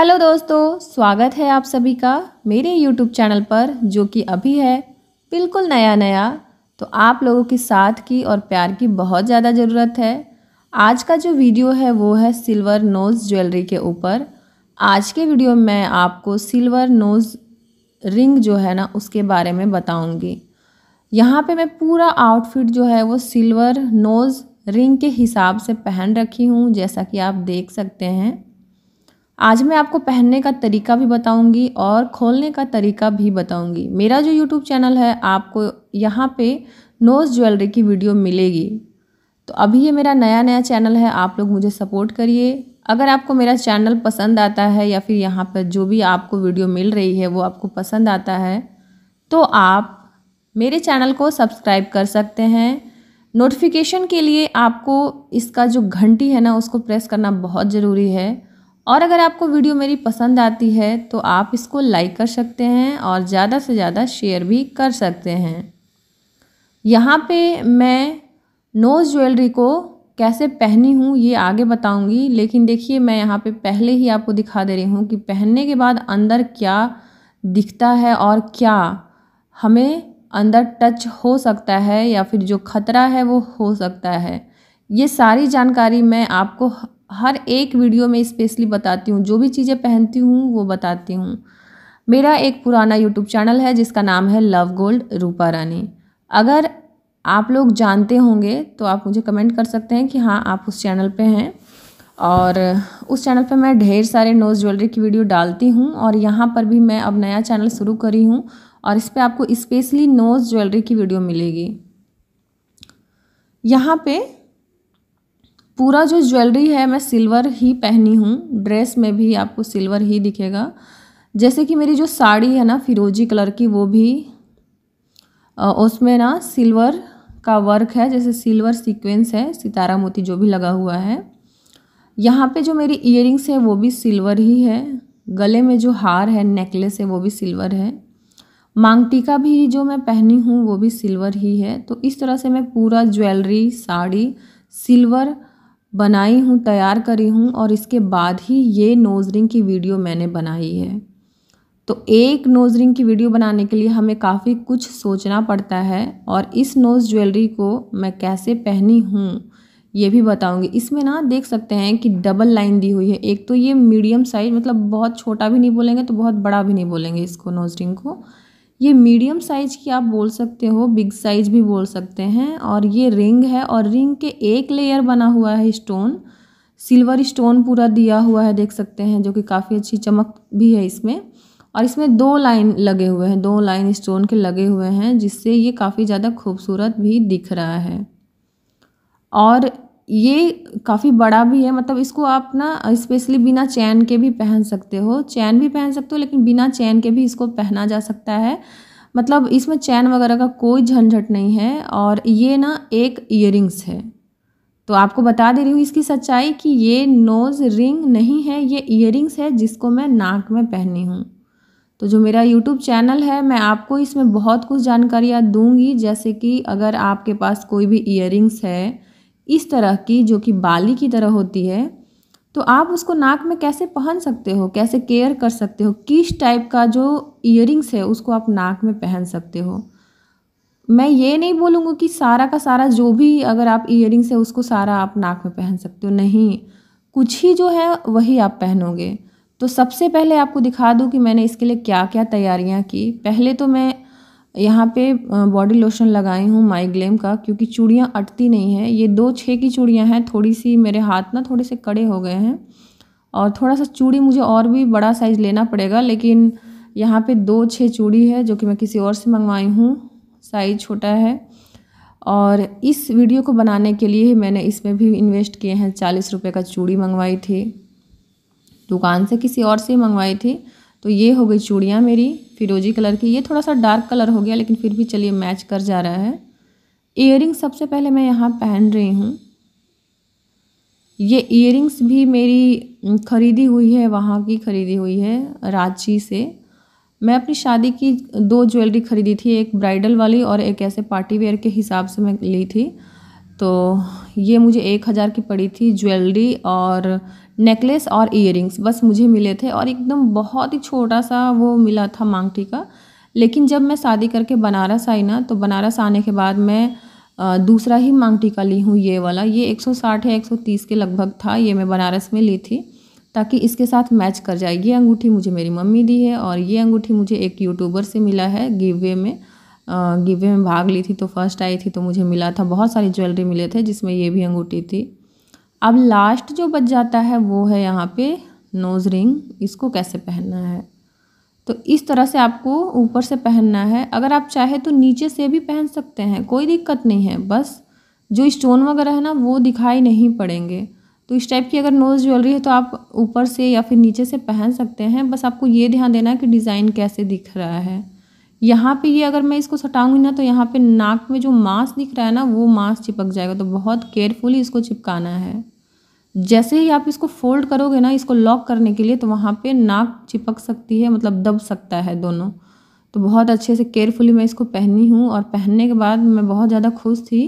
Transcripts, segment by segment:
hello दोस्तों स्वागत है आप सभी का मेरे यूट्यूब चैनल पर जो कि अभी है बिल्कुल नया नया तो आप लोगों के साथ की और प्यार की बहुत ज़्यादा ज़रूरत है आज का जो वीडियो है वो है सिल्वर नोज़ ज्वेलरी के ऊपर आज के वीडियो में मैं आपको सिल्वर नोज़ रिंग जो है ना उसके बारे में बताऊंगी यहाँ पे मैं पूरा आउटफिट जो है वो सिल्वर नोज़ रिंग के हिसाब से पहन रखी हूँ जैसा कि आप देख सकते हैं आज मैं आपको पहनने का तरीका भी बताऊंगी और खोलने का तरीका भी बताऊंगी मेरा जो यूट्यूब चैनल है आपको यहाँ पे नोज़ ज्वेलरी की वीडियो मिलेगी तो अभी ये मेरा नया नया चैनल है आप लोग मुझे सपोर्ट करिए अगर आपको मेरा चैनल पसंद आता है या फिर यहाँ पर जो भी आपको वीडियो मिल रही है वो आपको पसंद आता है तो आप मेरे चैनल को सब्सक्राइब कर सकते हैं नोटिफिकेशन के लिए आपको इसका जो घंटी है ना उसको प्रेस करना बहुत ज़रूरी है और अगर आपको वीडियो मेरी पसंद आती है तो आप इसको लाइक कर सकते हैं और ज़्यादा से ज़्यादा शेयर भी कर सकते हैं यहाँ पे मैं नोज़ ज्वेलरी को कैसे पहनी हूँ ये आगे बताऊँगी लेकिन देखिए मैं यहाँ पे पहले ही आपको दिखा दे रही हूँ कि पहनने के बाद अंदर क्या दिखता है और क्या हमें अंदर टच हो सकता है या फिर जो खतरा है वो हो सकता है ये सारी जानकारी मैं आपको हर एक वीडियो में स्पेशली बताती हूँ जो भी चीज़ें पहनती हूँ वो बताती हूँ मेरा एक पुराना यूट्यूब चैनल है जिसका नाम है लव गोल्ड रूपा रानी अगर आप लोग जानते होंगे तो आप मुझे कमेंट कर सकते हैं कि हाँ आप उस चैनल पे हैं और उस चैनल पे मैं ढेर सारे नोज़ ज्वेलरी की वीडियो डालती हूँ और यहाँ पर भी मैं अब नया चैनल शुरू करी हूँ और इस पर आपको स्पेशली नोज़ ज्वेलरी की वीडियो मिलेगी यहाँ पर पूरा जो ज्वेलरी है मैं सिल्वर ही पहनी हूँ ड्रेस में भी आपको सिल्वर ही दिखेगा जैसे कि मेरी जो साड़ी है ना फिरोजी कलर की वो भी उसमें ना सिल्वर का वर्क है जैसे सिल्वर सीक्वेंस है सितारा मोती जो भी लगा हुआ है यहाँ पे जो मेरी इयरिंग्स है वो भी सिल्वर ही है गले में जो हार है नेकलेस है वो भी सिल्वर है का भी जो मैं पहनी हूँ वो भी सिल्वर ही है तो इस तरह से मैं पूरा ज्वेलरी साड़ी सिल्वर बनाई हूँ तैयार करी हूँ और इसके बाद ही ये नोज़ रिंग की वीडियो मैंने बनाई है तो एक नोज़ रिंग की वीडियो बनाने के लिए हमें काफ़ी कुछ सोचना पड़ता है और इस नोज़ ज्वेलरी को मैं कैसे पहनी हूँ ये भी बताऊँगी इसमें ना देख सकते हैं कि डबल लाइन दी हुई है एक तो ये मीडियम साइज मतलब बहुत छोटा भी नहीं बोलेंगे तो बहुत बड़ा भी नहीं बोलेंगे इसको नोज रिंग को ये मीडियम साइज की आप बोल सकते हो बिग साइज भी बोल सकते हैं और ये रिंग है और रिंग के एक लेयर बना हुआ है स्टोन सिल्वर स्टोन पूरा दिया हुआ है देख सकते हैं जो कि काफ़ी अच्छी चमक भी है इसमें और इसमें दो लाइन लगे हुए हैं दो लाइन स्टोन के लगे हुए हैं जिससे ये काफ़ी ज़्यादा खूबसूरत भी दिख रहा है और ये काफ़ी बड़ा भी है मतलब इसको आप ना स्पेशली बिना चैन के भी पहन सकते हो चैन भी पहन सकते हो लेकिन बिना चैन के भी इसको पहना जा सकता है मतलब इसमें चैन वगैरह का कोई झंझट नहीं है और ये ना एक ईयरिंग्स है तो आपको बता दे रही हूँ इसकी सच्चाई कि ये नोज़ रिंग नहीं है ये ईयरिंग्स है जिसको मैं नाक में पहनी हूँ तो जो मेरा यूट्यूब चैनल है मैं आपको इसमें बहुत कुछ जानकारियाँ दूँगी जैसे कि अगर आपके पास कोई भी ईयरिंग्स है इस तरह की जो कि बाली की तरह होती है तो आप उसको नाक में कैसे पहन सकते हो कैसे केयर कर सकते हो किस टाइप का जो इयरिंग्स है उसको आप नाक में पहन सकते हो मैं ये नहीं बोलूँगा कि सारा का सारा जो भी अगर आप इयरिंग्स है उसको सारा आप नाक में पहन सकते हो नहीं कुछ ही जो है वही आप पहनोगे तो सबसे पहले आपको दिखा दूँ कि मैंने इसके लिए क्या क्या तैयारियाँ की पहले तो मैं यहाँ पे बॉडी लोशन लगाई हूँ माइग्लेम का क्योंकि चूड़ियाँ अटती नहीं है ये दो छः की चूड़ियाँ हैं थोड़ी सी मेरे हाथ ना थोड़े से कड़े हो गए हैं और थोड़ा सा चूड़ी मुझे और भी बड़ा साइज़ लेना पड़ेगा लेकिन यहाँ पे दो छः चूड़ी है जो कि मैं किसी और से मंगवाई हूँ साइज़ छोटा है और इस वीडियो को बनाने के लिए मैंने इसमें भी इन्वेस्ट किए हैं चालीस रुपये का चूड़ी मंगवाई थी दुकान से किसी और से ही मंगवाई थी तो ये हो गई चूड़ियाँ मेरी फिरोजी कलर की ये थोड़ा सा डार्क कलर हो गया लेकिन फिर भी चलिए मैच कर जा रहा है इयर सबसे पहले मैं यहाँ पहन रही हूँ ये इयर भी मेरी ख़रीदी हुई है वहाँ की ख़रीदी हुई है रांची से मैं अपनी शादी की दो ज्वेलरी ख़रीदी थी एक ब्राइडल वाली और एक ऐसे पार्टी वेयर के हिसाब से मैं ली थी तो ये मुझे एक हज़ार की पड़ी थी ज्वेलरी और नेकलेस और इयरिंग्स बस मुझे मिले थे और एकदम बहुत ही छोटा सा वो मिला था मांगटी का लेकिन जब मैं शादी करके बनारस आई ना तो बनारस आने के बाद मैं दूसरा ही मांग टीका ली हूँ ये वाला ये 160 है 130 के लगभग था ये मैं बनारस में ली थी ताकि इसके साथ मैच कर जाए ये अंगूठी मुझे मेरी मम्मी दी है और ये अंगूठी मुझे एक यूट्यूबर से मिला है गिवे में गिवे में भाग ली थी तो फर्स्ट आई थी तो मुझे मिला था बहुत सारी ज्वेलरी मिले थे जिसमें ये भी अंगूठी थी अब लास्ट जो बच जाता है वो है यहाँ पे नोज़ रिंग इसको कैसे पहनना है तो इस तरह से आपको ऊपर से पहनना है अगर आप चाहे तो नीचे से भी पहन सकते हैं कोई दिक्कत नहीं है बस जो स्टोन वगैरह है ना वो दिखाई नहीं पड़ेंगे तो इस टाइप की अगर नोज़ ज्वेलरी है तो आप ऊपर से या फिर नीचे से पहन सकते हैं बस आपको ये ध्यान देना है कि डिज़ाइन कैसे दिख रहा है यहाँ पे ये अगर मैं इसको सटाऊंगी ना तो यहाँ पे नाक में जो मांस दिख रहा है ना वो मांस चिपक जाएगा तो बहुत केयरफुली इसको चिपकाना है जैसे ही आप इसको फोल्ड करोगे ना इसको लॉक करने के लिए तो वहाँ पे नाक चिपक सकती है मतलब दब सकता है दोनों तो बहुत अच्छे से केयरफुली मैं इसको पहनी हूँ और पहनने के बाद मैं बहुत ज़्यादा खुश थी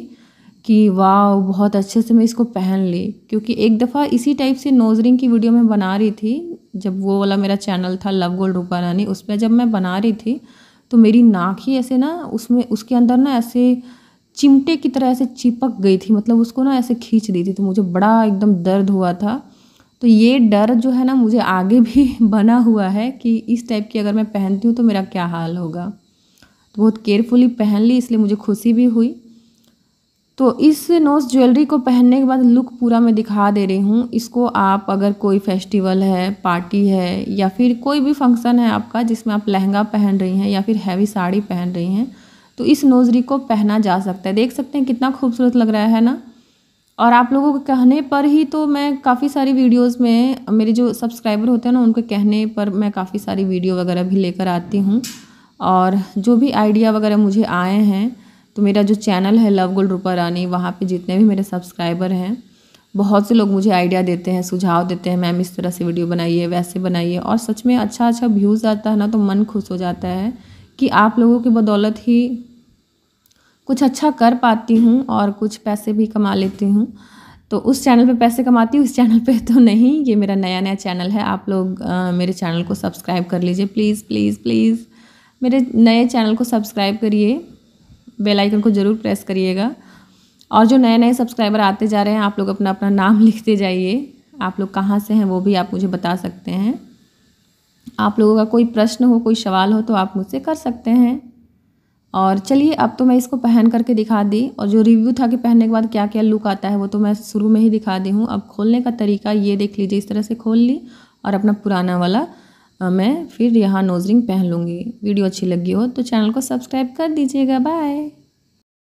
कि वाह बहुत अच्छे से मैं इसको पहन ली क्योंकि एक दफ़ा इसी टाइप से नोज रिंग की वीडियो मैं बना रही थी जब वो वाला मेरा चैनल था लव गोल्ड रूपा रानी उस पर जब मैं बना रही थी तो मेरी नाक ही ऐसे ना उसमें उसके अंदर ना ऐसे चिमटे की तरह ऐसे चिपक गई थी मतलब उसको ना ऐसे खींच दी थी तो मुझे बड़ा एकदम दर्द हुआ था तो ये डर जो है ना मुझे आगे भी बना हुआ है कि इस टाइप की अगर मैं पहनती हूँ तो मेरा क्या हाल होगा तो बहुत केयरफुली पहन ली इसलिए मुझे खुशी भी हुई तो इस नोस ज्वेलरी को पहनने के बाद लुक पूरा मैं दिखा दे रही हूँ इसको आप अगर कोई फेस्टिवल है पार्टी है या फिर कोई भी फंक्शन है आपका जिसमें आप लहंगा पहन रही हैं या फिर हैवी साड़ी पहन रही हैं तो इस नोजरी को पहना जा सकता है देख सकते हैं कितना खूबसूरत लग रहा है ना और आप लोगों के कहने पर ही तो मैं काफ़ी सारी वीडियोस में मेरे जो सब्सक्राइबर होते हैं ना उनके कहने पर मैं काफ़ी सारी वीडियो वगैरह भी लेकर आती हूँ और जो भी आइडिया वगैरह मुझे आए हैं तो मेरा जो चैनल है लव गोल रूपा रानी वहाँ पर जितने भी मेरे सब्सक्राइबर हैं बहुत से लोग मुझे आइडिया देते हैं सुझाव देते हैं मैम इस तरह से वीडियो बनाइए वैसे बनाइए और सच में अच्छा अच्छा व्यूज़ आता है ना तो मन खुश हो जाता है कि आप लोगों की बदौलत ही कुछ अच्छा कर पाती हूँ और कुछ पैसे भी कमा लेती हूँ तो उस चैनल पे पैसे कमाती हूँ उस चैनल पे तो नहीं ये मेरा नया नया चैनल है आप लोग आ, मेरे चैनल को सब्सक्राइब कर लीजिए प्लीज़ प्लीज़ प्लीज़ मेरे नए चैनल को सब्सक्राइब करिए बेल आइकन को ज़रूर प्रेस करिएगा और जो नए नए सब्सक्राइबर आते जा रहे हैं आप लोग अपना अपना नाम लिखते जाइए आप लोग कहाँ से हैं वो भी आप मुझे बता सकते हैं आप लोगों का कोई प्रश्न हो कोई सवाल हो तो आप मुझसे कर सकते हैं और चलिए अब तो मैं इसको पहन करके दिखा दी और जो रिव्यू था कि पहनने के बाद क्या क्या लुक आता है वो तो मैं शुरू में ही दिखा दी हूँ अब खोलने का तरीका ये देख लीजिए इस तरह से खोल ली और अपना पुराना वाला मैं फिर यहाँ नोजरिंग पहन लूँगी वीडियो अच्छी लगी हो तो चैनल को सब्सक्राइब कर दीजिएगा बाय